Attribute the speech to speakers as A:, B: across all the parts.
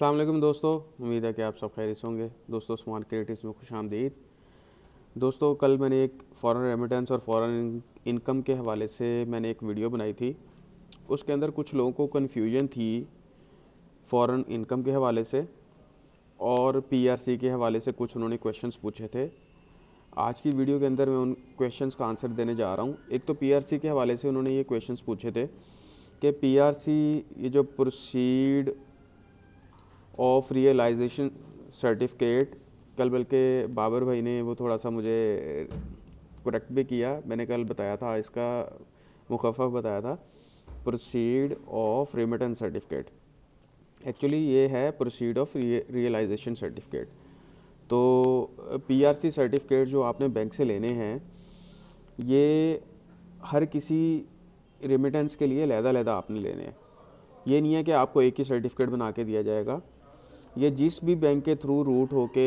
A: वालेकुम दोस्तों उम्मीद है कि आप सब खैरिस होंगे दोस्तों स्मॉल क्रिएटिव्स में खुश आमदीद दोस्तों कल मैंने एक फॉरेन रेमिटेंस और फॉरेन इनकम के हवाले से मैंने एक वीडियो बनाई थी उसके अंदर कुछ लोगों को कन्फ्यूजन थी फॉरेन इनकम के हवाले से और पीआरसी के हवाले से कुछ उन्होंने क्वेश्चन पूछे थे आज की वीडियो के अंदर मैं उन क्वेश्चन का आंसर देने जा रहा हूँ एक तो पीआरसी के हवाले से उन्होंने ये क्वेश्चन पूछे थे कि पीआरसी ये जो प्रोसीड ऑफ रियलाइजेशन सर्टिफिकेट कल बल्कि बाबर भाई ने वो थोड़ा सा मुझे करेक्ट भी किया मैंने कल बताया था इसका मुखफ़ बताया था proceed of remittance certificate actually ये है प्रोसीड ऑफ रियलाइजेशन सर्टिफिकेट तो पीआरसी सर्टिफिकेट जो आपने बैंक से लेने हैं ये हर किसी रेमिटेंस के लिए लहदा लहदा आपने लेने हैं ये नहीं है कि आपको एक ही सर्टिफिकेट बना के दिया जाएगा ये जिस भी बैंक के थ्रू रूट होके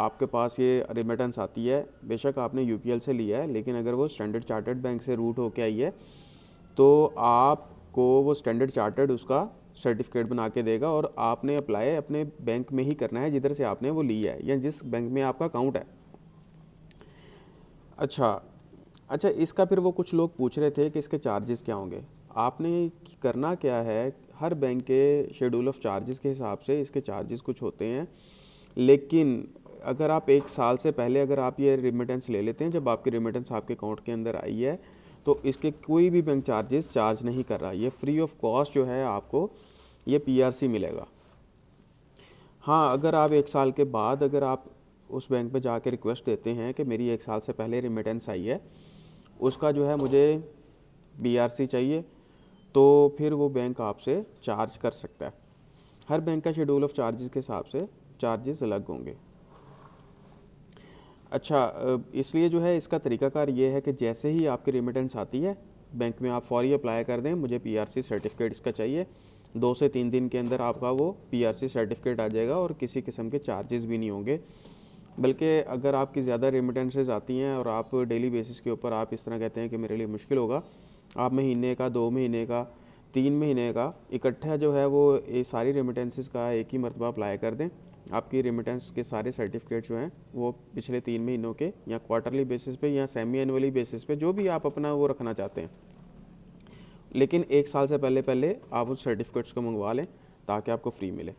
A: आपके पास ये रिमिटेंस आती है बेशक आपने यू से लिया है लेकिन अगर वो स्टैंडर्ड चार्टर्ड बैंक से रूट होके आई है तो आपको वो स्टैंडर्ड चार्टर्ड उसका सर्टिफिकेट बना के देगा और आपने अप्लाई अपने बैंक में ही करना है जिधर से आपने वो लिया है या जिस बैंक में आपका अकाउंट है अच्छा अच्छा इसका फिर वो कुछ लोग पूछ रहे थे कि इसके चार्जेस क्या होंगे आपने करना क्या है हर बैंक के शेड्यूल ऑफ चार्जेस के हिसाब से इसके चार्जेस कुछ होते हैं लेकिन अगर आप एक साल से पहले अगर आप ये रिमिटेंस ले लेते हैं जब आपकी रिमिटेंस आपके अकाउंट के अंदर आई है तो इसके कोई भी बैंक चार्जेस चार्ज नहीं कर रहा ये फ्री ऑफ कॉस्ट जो है आपको ये पीआरसी मिलेगा हाँ अगर आप एक साल के बाद अगर आप उस बैंक में जाके रिक्वेस्ट देते हैं कि मेरी एक साल से पहले रिमिटेंस आई है उसका जो है मुझे बी चाहिए तो फिर वो बैंक आपसे चार्ज कर सकता है हर बैंक का शेड्यूल ऑफ चार्जेस के हिसाब से चार्जेस अलग होंगे अच्छा इसलिए जो है इसका तरीकाकार ये है कि जैसे ही आपकी रेमिटेंस आती है बैंक में आप फौरी अप्लाई कर दें मुझे पीआरसी सर्टिफिकेट इसका चाहिए दो से तीन दिन के अंदर आपका वो पीआरसी सर्टिफिकेट आ जाएगा और किसी किस्म के चार्जेस भी नहीं होंगे बल्कि अगर आपकी ज़्यादा रेमिटेंसेज आती हैं और आप डेली बेसिस के ऊपर आप इस तरह कहते हैं कि मेरे लिए मुश्किल होगा आप महीने का दो महीने का तीन महीने का इकट्ठा जो है वो ये सारी रेमिटेंसेस का एक ही मरतबा अप्लाई कर दें आपकी रेमिटेंस के सारे सर्टिफिकेट जो हैं वो पिछले तीन महीनों के या क्वार्टरली बेसिस पे या सेमी एनुअली बेसिस पे जो भी आप अपना वो रखना चाहते हैं लेकिन एक साल से पहले पहले आप उस सर्टिफिकेट्स को मंगवा लें ताकि आपको फ्री मिले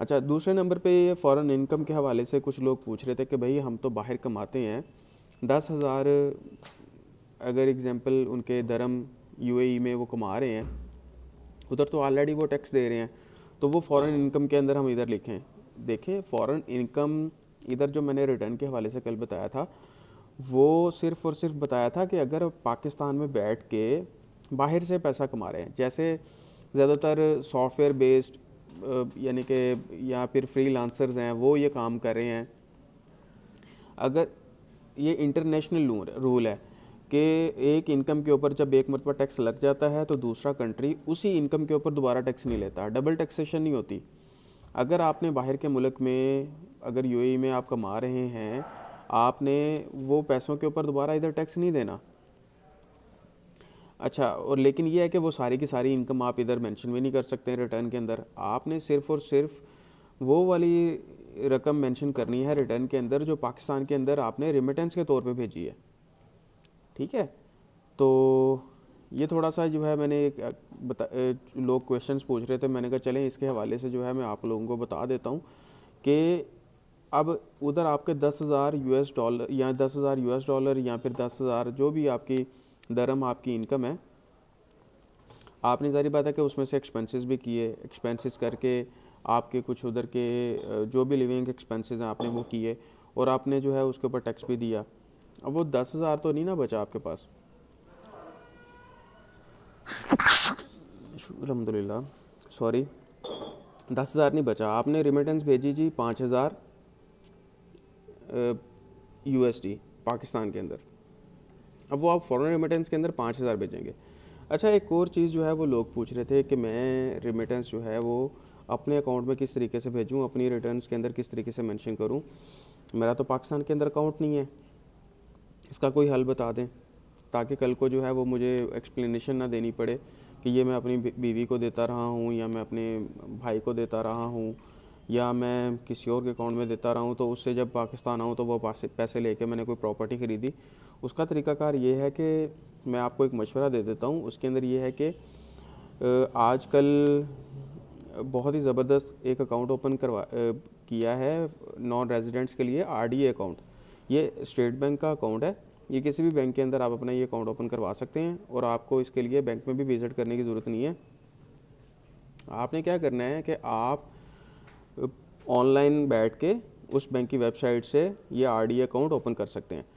A: अच्छा दूसरे नंबर पे ये फ़ॉरन इनकम के हवाले से कुछ लोग पूछ रहे थे कि भाई हम तो बाहर कमाते हैं दस हज़ार अगर एग्ज़ाम्पल उनके धर्म यूएई e में वो कमा रहे हैं उधर तो ऑलरेडी वो टैक्स दे रहे हैं तो वो फॉरेन इनकम के अंदर हम इधर लिखें देखें फॉरेन इनकम इधर जो मैंने रिटर्न के हवाले से कल बताया था वो सिर्फ़ और सिर्फ बताया था कि अगर पाकिस्तान में बैठ के बाहर से पैसा कमा रहे हैं जैसे ज़्यादातर सॉफ्टवेयर बेस्ड यानी कि या फिर फ्री लांसर्स हैं वो ये काम कर रहे हैं अगर ये इंटरनेशनल रूल है कि एक इनकम के ऊपर जब एक मरतबा टैक्स लग जाता है तो दूसरा कंट्री उसी इनकम के ऊपर दोबारा टैक्स नहीं लेता डबल टैक्सेशन नहीं होती अगर आपने बाहर के मुल्क में अगर यूएई में आप कमा रहे हैं आपने वो पैसों के ऊपर दोबारा इधर टैक्स नहीं देना अच्छा और लेकिन ये है कि वो सारी की सारी इनकम आप इधर मेंशन भी नहीं कर सकते हैं रिटर्न के अंदर आपने सिर्फ और सिर्फ वो वाली रकम मेंशन करनी है रिटर्न के अंदर जो पाकिस्तान के अंदर आपने रिमिटेंस के तौर पे भेजी है ठीक है तो ये थोड़ा सा जो है मैंने बता लोग क्वेश्चंस पूछ रहे थे मैंने कहा चलें इसके हवाले से जो है मैं आप लोगों को बता देता हूँ कि अब उधर आपके दस हज़ार यू डॉलर या दस हज़ार यू डॉलर या फिर दस हज़ार जो भी आपकी दरम आपकी इनकम है आपने जारी बात है कि उसमें से एक्सपेंसेस भी किए एक्सपेंसेस करके आपके कुछ उधर के जो भी लिविंग एक्सपेंसेस हैं आपने वो किए और आपने जो है उसके ऊपर टैक्स भी दिया अब वो दस हज़ार तो नहीं ना बचा आपके पास अलहमदिल्ला सॉरी दस हज़ार नहीं बचा आपने रिमिटेंस भेजी जी पाँच हज़ार यू पाकिस्तान के अंदर अब वो आप फॉरेन रिमिटेंस के अंदर पाँच हज़ार भेजेंगे अच्छा एक और चीज़ जो है वो लोग पूछ रहे थे कि मैं रिमिटेंस जो है वो अपने अकाउंट में किस तरीके से भेजूँ अपनी रिटर्न के अंदर किस तरीके से मैंशन करूँ मेरा तो पाकिस्तान के अंदर अकाउंट नहीं है इसका कोई हल बता दें ताकि कल को जो है वो मुझे एक्सप्लेनेशन ना देनी पड़े कि ये मैं अपनी बीवी को देता रहा हूँ या मैं अपने भाई को देता रहा हूँ या मैं किसी और के अकाउंट में देता रहा हूँ तो उससे जब पाकिस्तान आऊँ तो वो पैसे लेके मैंने कोई प्रॉपर्टी ख़रीदी उसका तरीकाकार ये है कि मैं आपको एक मशवरा दे देता हूँ उसके अंदर ये है कि आजकल बहुत ही ज़बरदस्त एक अकाउंट ओपन करवा किया है नॉन रेजिडेंट्स के लिए आर अकाउंट ये स्टेट बैंक का अकाउंट है ये किसी भी बैंक के अंदर आप अपना ये अकाउंट ओपन करवा सकते हैं और आपको इसके लिए बैंक में भी विज़िट करने की ज़रूरत नहीं है आपने क्या करना है कि आप ऑनलाइन बैठ के उस बैंक की वेबसाइट से ये आर अकाउंट ओपन कर सकते हैं